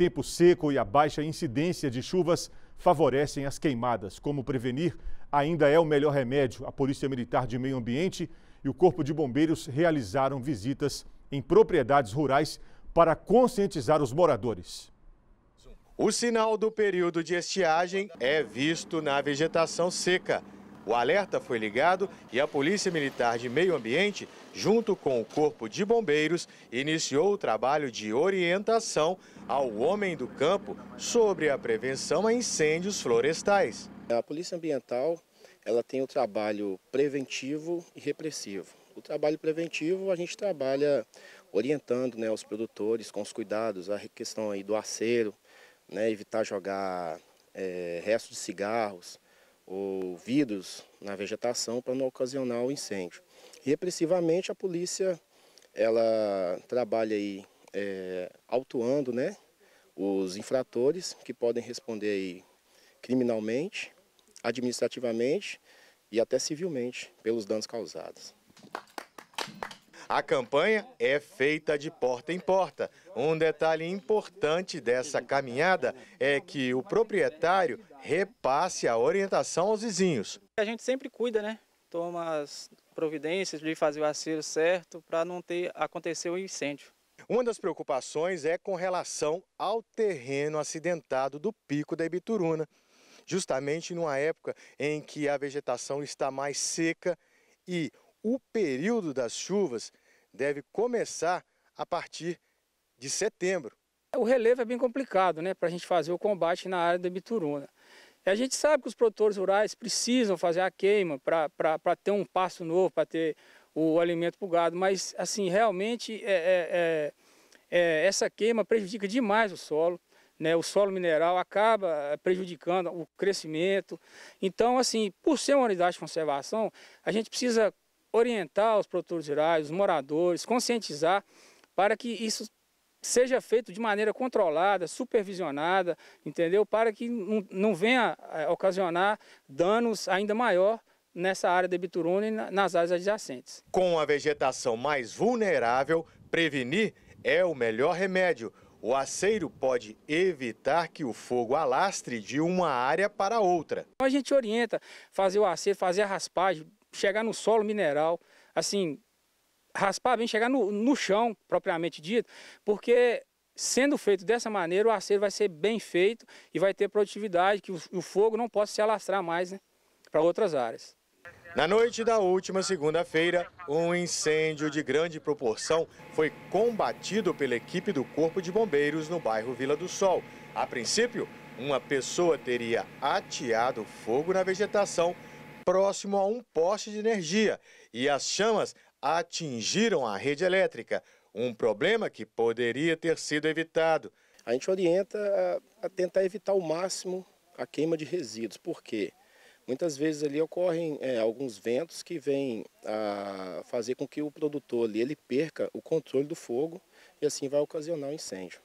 Tempo seco e a baixa incidência de chuvas favorecem as queimadas. Como prevenir ainda é o melhor remédio. A Polícia Militar de Meio Ambiente e o Corpo de Bombeiros realizaram visitas em propriedades rurais para conscientizar os moradores. O sinal do período de estiagem é visto na vegetação seca o alerta foi ligado e a Polícia Militar de Meio Ambiente, junto com o Corpo de Bombeiros, iniciou o trabalho de orientação ao homem do campo sobre a prevenção a incêndios florestais. A Polícia Ambiental ela tem o trabalho preventivo e repressivo. O trabalho preventivo a gente trabalha orientando né, os produtores com os cuidados, a questão aí do aceiro, né, evitar jogar é, restos de cigarros, ou vidros na vegetação para não ocasionar o incêndio. Repressivamente, a polícia ela trabalha aí é, autuando né, os infratores que podem responder aí criminalmente, administrativamente e até civilmente pelos danos causados. A campanha é feita de porta em porta. Um detalhe importante dessa caminhada é que o proprietário repasse a orientação aos vizinhos. A gente sempre cuida, né? Toma as providências de fazer o acero certo para não ter acontecer o incêndio. Uma das preocupações é com relação ao terreno acidentado do pico da Ibituruna, justamente numa época em que a vegetação está mais seca e o período das chuvas deve começar a partir de setembro. O relevo é bem complicado né, para a gente fazer o combate na área da bituruna. E a gente sabe que os produtores rurais precisam fazer a queima para ter um passo novo, para ter o alimento para o gado, mas assim, realmente é, é, é, é, essa queima prejudica demais o solo. Né, o solo mineral acaba eh, prejudicando o crescimento. Então, assim, por ser uma unidade de conservação, a gente precisa orientar os produtores rurais, os moradores, conscientizar para que isso seja feito de maneira controlada, supervisionada, entendeu? Para que não, venha eh, ocasionar danos ainda maior nessa área de Bituruna e nas áreas adjacentes. Com a vegetação mais vulnerável, prevenir é o melhor remédio. O aceiro pode evitar que o fogo alastre de uma área para outra. A gente orienta fazer o aceiro, fazer a raspagem, chegar no solo mineral, assim, raspar bem, chegar no, no chão, propriamente dito, porque sendo feito dessa maneira, o arceiro vai ser bem feito e vai ter produtividade, que o, o fogo não possa se alastrar mais né, para outras áreas. Na noite da última segunda-feira, um incêndio de grande proporção foi combatido pela equipe do Corpo de Bombeiros no bairro Vila do Sol. A princípio, uma pessoa teria ateado fogo na vegetação próximo a um poste de energia e as chamas atingiram a rede elétrica, um problema que poderia ter sido evitado. A gente orienta a, tentar evitar ao máximo a queima de resíduos, porque muitas vezes ali ocorrem é, alguns ventos que vêm a fazer com que o produtor ali ele perca o controle do fogo e assim vai ocasionar o um incêndio.